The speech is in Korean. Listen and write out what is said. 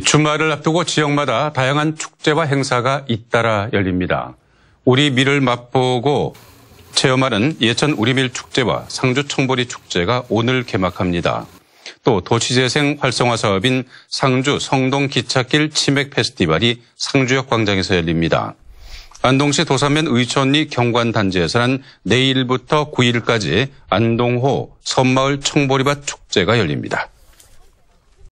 주말을 앞두고 지역마다 다양한 축제와 행사가 잇따라 열립니다. 우리 밀을 맛보고 체험하는 예천 우리밀 축제와 상주 청보리 축제가 오늘 개막합니다. 또 도시재생 활성화 사업인 상주 성동 기찻길 치맥 페스티벌이 상주역 광장에서 열립니다. 안동시 도산면 의천리 경관단지에서는 내일부터 9일까지 안동호 섬마을 청보리밭 축제가 열립니다.